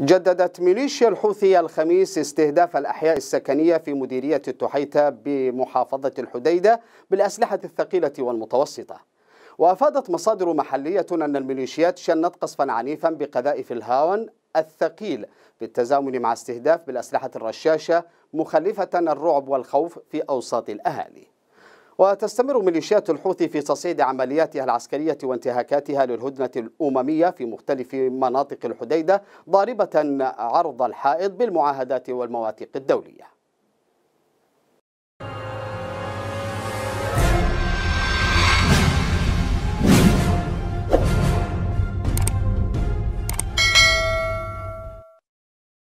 جددت ميليشيا الحوثية الخميس استهداف الأحياء السكنية في مديرية التحيتة بمحافظة الحديدة بالأسلحة الثقيلة والمتوسطة وأفادت مصادر محلية أن الميليشيات شنت قصفا عنيفا بقذائف الهاون الثقيل بالتزامن مع استهداف بالأسلحة الرشاشة مخلفة الرعب والخوف في أوساط الأهالي وتستمر ميليشيات الحوثي في تصعيد عملياتها العسكرية وانتهاكاتها للهدنة الأممية في مختلف مناطق الحديدة ضاربة عرض الحائط بالمعاهدات والمواثيق الدولية